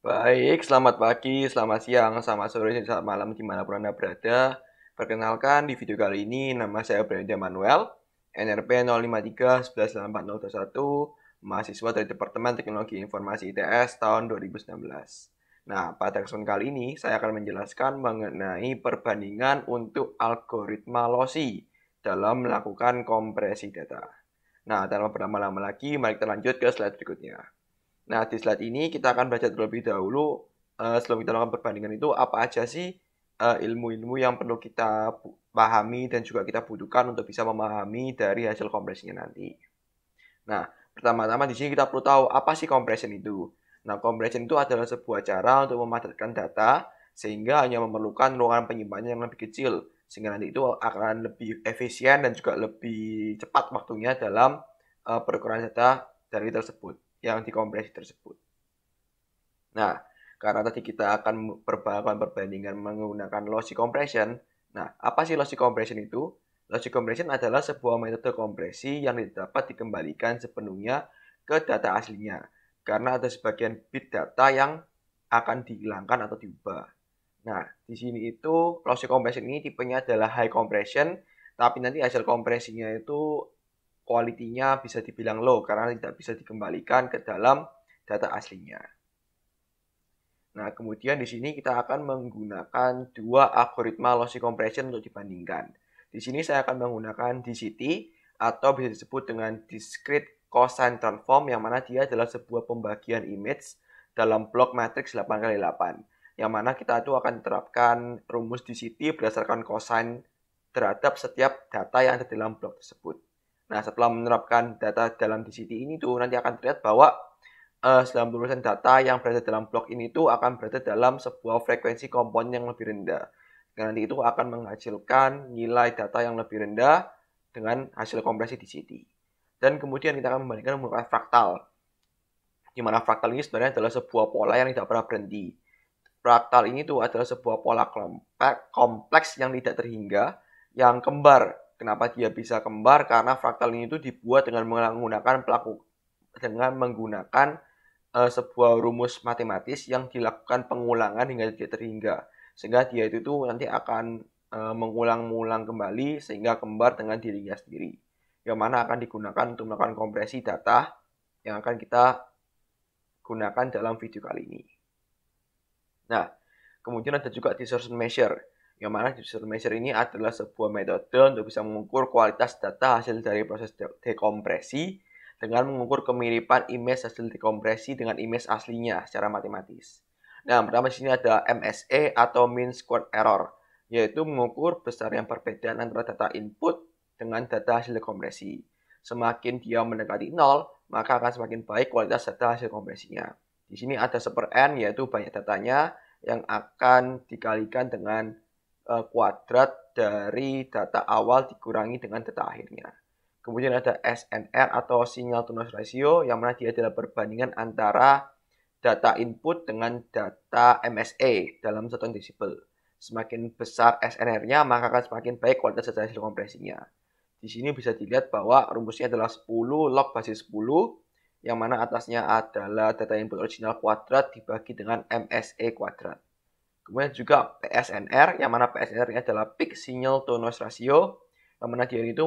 Baik, selamat pagi, selamat siang, selamat sore, dan selamat malam dimanapun Anda berada. Perkenalkan, di video kali ini nama saya Brenda Manuel, NRP 053 1194021, mahasiswa dari Departemen Teknologi Informasi ITS tahun 2019. Nah, pada kesempatan kali ini saya akan menjelaskan mengenai perbandingan untuk algoritma lossy dalam melakukan kompresi data. Nah, tanpa berlama-lama lagi, mari kita lanjut ke slide berikutnya. Nah, di slide ini kita akan baca terlebih dahulu uh, sebelum kita lakukan perbandingan itu apa aja sih eh, ilmu-ilmu uh, yang perlu kita pahami dan juga kita butuhkan untuk bisa memahami dari hasil kompresinya nanti. Nah, pertama-tama di sini kita perlu tahu apa sih compression itu. Nah, compression itu adalah sebuah cara untuk memadatkan data sehingga hanya memerlukan ruangan penyimpanan yang lebih kecil sehingga nanti itu akan lebih efisien dan juga lebih cepat waktunya dalam uh, perukuran data dari tersebut yang dikompresi tersebut. Nah, karena tadi kita akan perbaikan perbandingan menggunakan lossy compression. Nah, apa sih lossy compression itu? Lossy compression adalah sebuah metode kompresi yang dapat dikembalikan sepenuhnya ke data aslinya karena ada sebagian bit data yang akan dihilangkan atau diubah. Nah, di sini itu lossy compression ini tipenya adalah high compression, tapi nanti hasil kompresinya itu kualitinya bisa dibilang low karena tidak bisa dikembalikan ke dalam data aslinya. Nah, kemudian di sini kita akan menggunakan dua algoritma lossy compression untuk dibandingkan. Di sini saya akan menggunakan DCT atau bisa disebut dengan discrete cosine transform yang mana dia adalah sebuah pembagian image dalam blok matriks 8x8 yang mana kita itu akan terapkan rumus DCT berdasarkan cosine terhadap setiap data yang ada dalam blok tersebut. Nah, setelah menerapkan data dalam DCT ini tuh nanti akan terlihat bahwa eh, uh, 90% data yang berada dalam blok ini tuh akan berada dalam sebuah frekuensi komponen yang lebih rendah. Dan nah, nanti itu akan menghasilkan nilai data yang lebih rendah dengan hasil kompresi DCT. Dan kemudian kita akan membandingkan menggunakan fraktal. Di mana fraktal ini sebenarnya adalah sebuah pola yang tidak pernah berhenti. Fraktal ini tuh adalah sebuah pola kompleks yang tidak terhingga, yang kembar Kenapa dia bisa kembar? Karena fraktal ini itu dibuat dengan menggunakan pelaku dengan menggunakan uh, sebuah rumus matematis yang dilakukan pengulangan hingga dia terhingga. Sehingga dia itu tuh nanti akan uh, mengulang-ulang kembali sehingga kembar dengan dirinya sendiri. Yang mana akan digunakan untuk melakukan kompresi data yang akan kita gunakan dalam video kali ini. Nah, kemudian ada juga distortion measure yang mana digital measure ini adalah sebuah metode untuk bisa mengukur kualitas data hasil dari proses de dekompresi dengan mengukur kemiripan image hasil dekompresi dengan image aslinya secara matematis. Nah, pertama di sini ada MSE atau mean squared error, yaitu mengukur besar yang perbedaan antara data input dengan data hasil dekompresi. Semakin dia mendekati nol, maka akan semakin baik kualitas data hasil kompresinya. Di sini ada super n, yaitu banyak datanya yang akan dikalikan dengan E, kuadrat dari data awal dikurangi dengan data akhirnya. Kemudian ada SNR atau signal to noise ratio yang mana dia adalah perbandingan antara data input dengan data MSA dalam satuan decibel. Semakin besar SNR-nya, maka akan semakin baik kualitas data hasil kompresinya. Di sini bisa dilihat bahwa rumusnya adalah 10 log basis 10, yang mana atasnya adalah data input original kuadrat dibagi dengan MSA kuadrat. Kemudian juga PSNR, yang mana PSNR ini adalah peak signal to noise ratio, yang mana dia itu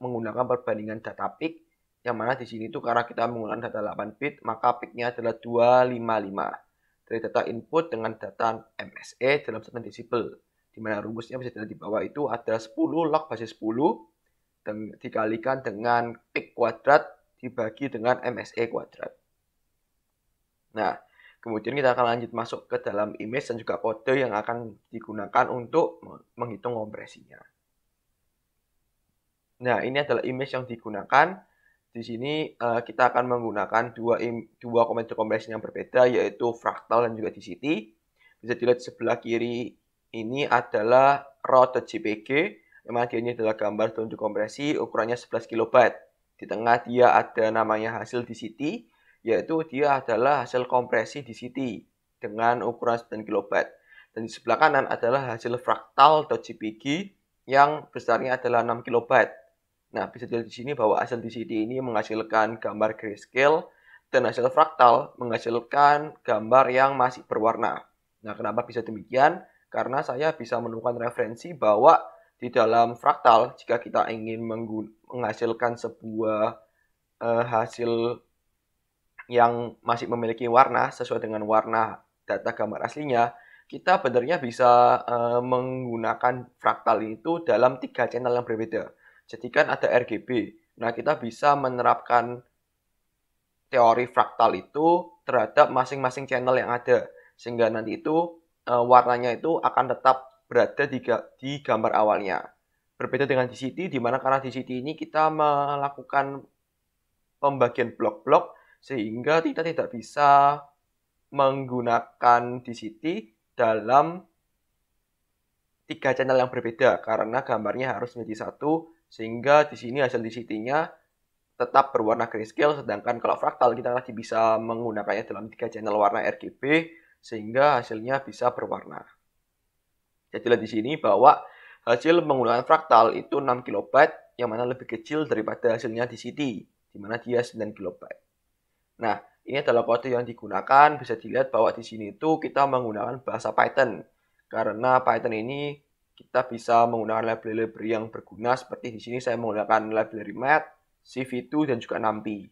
menggunakan perbandingan data peak, yang mana di sini itu karena kita menggunakan data 8 bit, maka peaknya adalah 255 dari data input dengan data MSE dalam satu desibel, di mana rumusnya bisa dilihat di bawah itu ada 10 log basis 10 dan dikalikan dengan peak kuadrat dibagi dengan MSE kuadrat. Nah, Kemudian kita akan lanjut masuk ke dalam image dan juga kode yang akan digunakan untuk menghitung kompresinya. Nah, ini adalah image yang digunakan. Di sini eh, kita akan menggunakan dua, dua komentar kompresi yang berbeda, yaitu fractal dan juga DCT. Bisa dilihat sebelah kiri ini adalah raw JPG, Memang dia ini adalah gambar untuk kompresi ukurannya 11 kilobyte. Di tengah dia ada namanya hasil DCT, yaitu dia adalah hasil kompresi di dengan ukuran 9 kB. Dan di sebelah kanan adalah hasil fraktal .jpg yang besarnya adalah 6 kB. Nah, bisa dilihat di sini bahwa hasil DCT ini menghasilkan gambar grayscale dan hasil fraktal menghasilkan gambar yang masih berwarna. Nah, kenapa bisa demikian? Karena saya bisa menemukan referensi bahwa di dalam fraktal, jika kita ingin menghasilkan sebuah uh, hasil yang masih memiliki warna sesuai dengan warna data gambar aslinya, kita benarnya bisa uh, menggunakan fraktal itu dalam tiga channel yang berbeda. Jadi kan ada RGB. Nah, kita bisa menerapkan teori fraktal itu terhadap masing-masing channel yang ada. Sehingga nanti itu uh, warnanya itu akan tetap berada di, di gambar awalnya. Berbeda dengan DCT, di mana karena DCT ini kita melakukan pembagian blok-blok, sehingga kita tidak bisa menggunakan DCT dalam tiga channel yang berbeda karena gambarnya harus menjadi satu sehingga di sini hasil DCT-nya tetap berwarna grayscale sedangkan kalau fraktal kita lagi bisa menggunakannya dalam tiga channel warna RGB sehingga hasilnya bisa berwarna. Jadilah di sini bahwa hasil menggunakan fraktal itu 6 kilobyte yang mana lebih kecil daripada hasilnya DCT di mana dia 9 kilobyte. Nah, ini adalah kode yang digunakan. Bisa dilihat bahwa di sini itu kita menggunakan bahasa Python. Karena Python ini kita bisa menggunakan library-library yang berguna seperti di sini saya menggunakan library math, CV2 dan juga NumPy.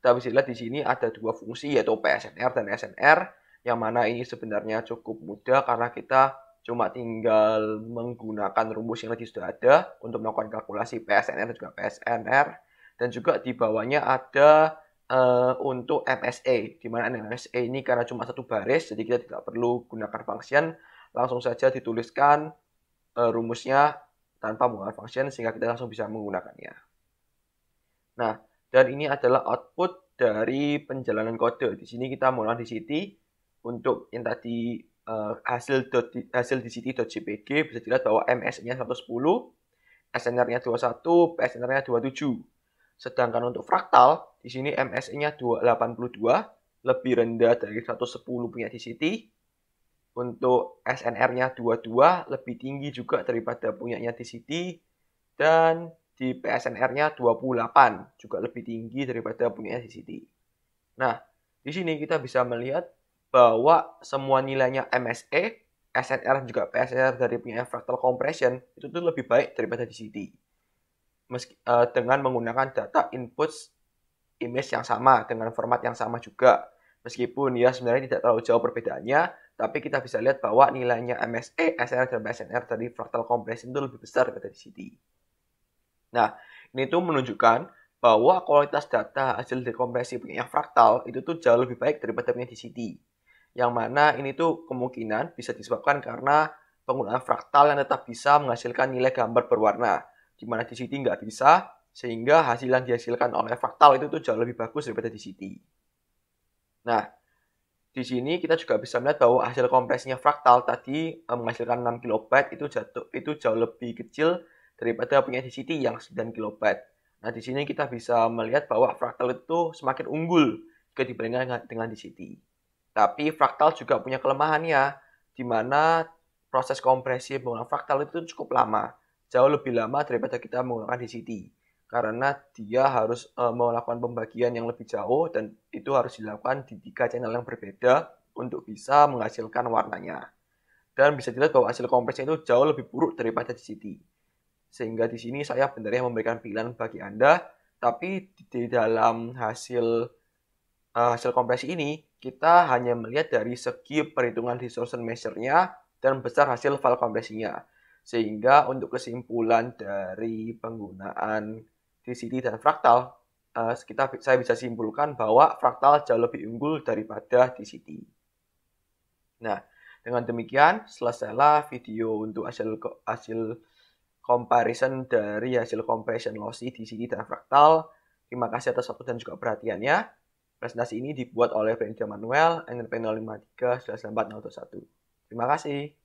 Kita bisa lihat di sini ada dua fungsi yaitu PSNR dan SNR yang mana ini sebenarnya cukup mudah karena kita cuma tinggal menggunakan rumus yang tadi sudah ada untuk melakukan kalkulasi PSNR dan juga PSNR dan juga di bawahnya ada uh, untuk MSA, di mana MSA ini karena cuma satu baris, jadi kita tidak perlu gunakan function, langsung saja dituliskan uh, rumusnya tanpa menggunakan function sehingga kita langsung bisa menggunakannya. Nah, dan ini adalah output dari penjalanan kode. Di sini kita mulai di city untuk yang tadi uh, hasil di, hasil di city.jpg bisa dilihat bahwa MS-nya 110, SNR-nya 21, PSNR-nya 27. Sedangkan untuk fraktal di sini MSI-nya 282, lebih rendah dari 110 punya DCT. Untuk SNR-nya 22, lebih tinggi juga daripada punyanya DCT. Dan di PSNR-nya 28, juga lebih tinggi daripada punyanya DCT. Nah, di sini kita bisa melihat bahwa semua nilainya MSE, SNR juga PSNR dari punya fractal compression itu tuh lebih baik daripada DCT. Meski, uh, dengan menggunakan data inputs image yang sama dengan format yang sama juga. Meskipun ya sebenarnya tidak terlalu jauh perbedaannya, tapi kita bisa lihat bahwa nilainya MSE, SNR, dan SNR dari fractal compression itu lebih besar daripada DCT. E. Nah, ini tuh menunjukkan bahwa kualitas data hasil dekompresi punya yang fraktal itu tuh jauh lebih baik daripada punya DCT. E. Yang mana ini tuh kemungkinan bisa disebabkan karena penggunaan fraktal yang tetap bisa menghasilkan nilai gambar berwarna, di mana DCT e nggak bisa, sehingga hasil yang dihasilkan oleh fraktal itu tuh jauh lebih bagus daripada di City. Nah, di sini kita juga bisa melihat bahwa hasil kompresinya fraktal tadi eh, menghasilkan 6 kilobyte itu jatuh itu jauh lebih kecil daripada punya di DCT yang 9 kilobyte. Nah, di sini kita bisa melihat bahwa fraktal itu semakin unggul jika dibandingkan dengan di DCT. Tapi fraktal juga punya kelemahannya, di mana proses kompresi menggunakan fraktal itu cukup lama, jauh lebih lama daripada kita menggunakan di DCT karena dia harus uh, melakukan pembagian yang lebih jauh dan itu harus dilakukan di tiga channel yang berbeda untuk bisa menghasilkan warnanya. Dan bisa dilihat bahwa hasil kompresnya itu jauh lebih buruk daripada DCT. Sehingga di sini saya benar-benar memberikan pilihan bagi Anda, tapi di dalam hasil uh, hasil kompresi ini kita hanya melihat dari segi perhitungan distortion measure-nya dan besar hasil file kompresinya. Sehingga untuk kesimpulan dari penggunaan DCT dan fraktal, uh, eh, kita saya bisa simpulkan bahwa fraktal jauh lebih unggul daripada DCT. Nah, dengan demikian selesailah video untuk hasil hasil comparison dari hasil compression lossy DCT dan fraktal. Terima kasih atas waktu dan juga perhatiannya. Presentasi ini dibuat oleh Prendia Manuel, 053 53 Terima kasih.